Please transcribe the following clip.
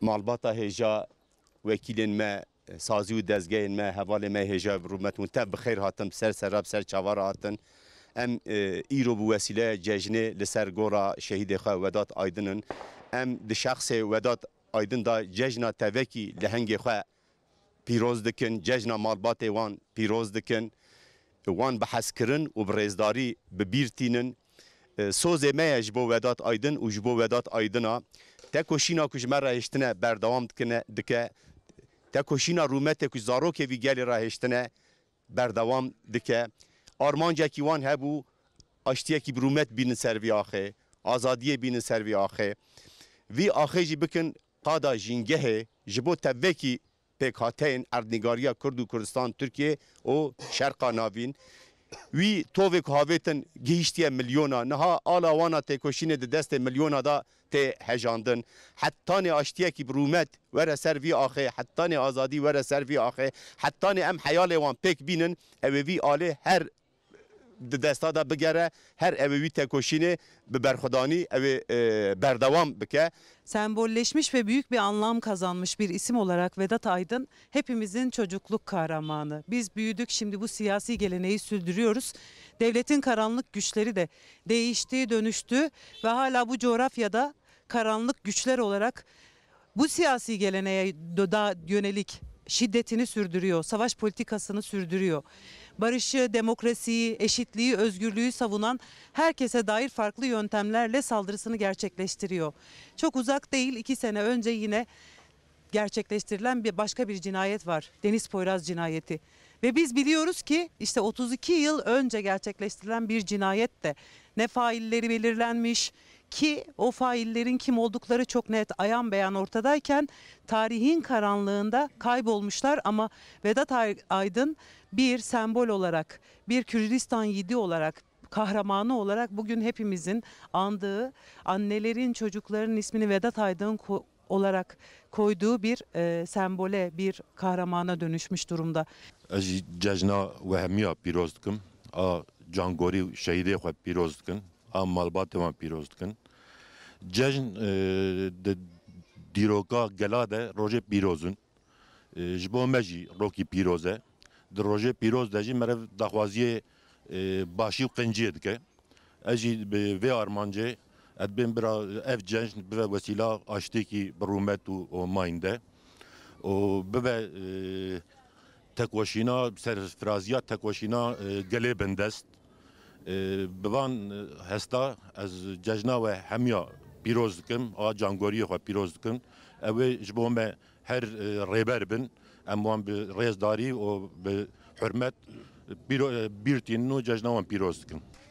Malbata heja vekilin me sazî û dezgehên me hevalê me hêja rûmetbûn te bi xêr hatin ser serab ser çavara hatin em e, îro bi wesîle cejinê li ser gora şehîdê xwe Vedat Aydinin em di şexsê Vedat Aydin da cejna tevekî li hengê xwe pîroz dikin cejna malbatê wan pîroz dikin wan bi hezkirin û bi rêzdarî bibîrtînin sozê me ye ji bo vedat aydin û ji bo vedat aydina tekoşîna ku ji me rahêştine berdewam dikine dike tekoşîna rûmetê ku zarokê vî gelê rahêştine berdewam dike armancekî wan hebû aştiyekî bi rûmet bînin ser vî axê azadiyê bînin ser vî axê vî axê jî bikin qada jîngehê ji bo tevvekî pêkhateyên erdnîgariya kurd û kurdistan tirkiye û şerqa navîn وی تووی که هاویتن گیشتی ملیونا نها آلا وانا تکوشین ده دست ملیونا دا ته هجاندن حتان آشتیه کی برومت وره سر وی آخه حتان آزادی وره سر وی آخه حتان ام حیال وان پک بینن او وی آله هر di desta de bigere her evi wî tekoşînê bi berxwedanî evi e, berdewam bike. Sembolleşmiş ve büyük bir anlam kazanmış bir isim olarak Vedat Aydın hepimizin çocukluk kahramanı. Biz büyüdük şimdi bu siyasi geleneği sürdürüyoruz. Devletin karanlık güçleri de değişti, dönüştü ve hala bu coğrafyada karanlık güçler olarak bu siyasi geleneğe yönelik şiddetini sürdürüyor, savaş politikasını sürdürüyor. Barışı, demokrasiyi, eşitliği, özgürlüğü savunan herkese dair farklı yöntemlerle saldırısını gerçekleştiriyor. Çok uzak değil iki sene önce yine gerçekleştirilen bir başka bir cinayet var. Deniz Poyraz cinayeti. Ve biz biliyoruz ki işte 32 yıl önce gerçekleştirilen bir cinayet de ne failleri belirlenmiş, ki o faillerin kim oldukları çok net ayan beyan ortadayken tarihin karanlığında kaybolmuşlar ama Vedat Aydın bir sembol olarak, bir Kürdistan yiğidi olarak, kahramanı olarak bugün hepimizin andığı annelerin çocukların ismini Vedat Aydın olarak koyduğu bir e, sembole, bir kahramana dönüşmüş durumda. Cejna ve hemiya A cangori şehide xwe piroz a malbatê wan Cen e, de rojê gelade roje e, Ji bo meji roki rokî pîroz e. Di rojê pîroz de jî merev daxwaziyê e, başî û qinciyê dike. Ez jî bi vê armancê bira ev cen bive wesîla aştêkî ki brumetu o mainde. O bive tekweşîna serfiraziya tekweşîna gelê bindest بوان هستا از ججنا و همیا پیروز دکم آ جانگوری خو پیروز دکم او جبو ما هر ریبر بن اموان به ریزداری و به حرمت بیرتین نو ججنا و پیروز دکم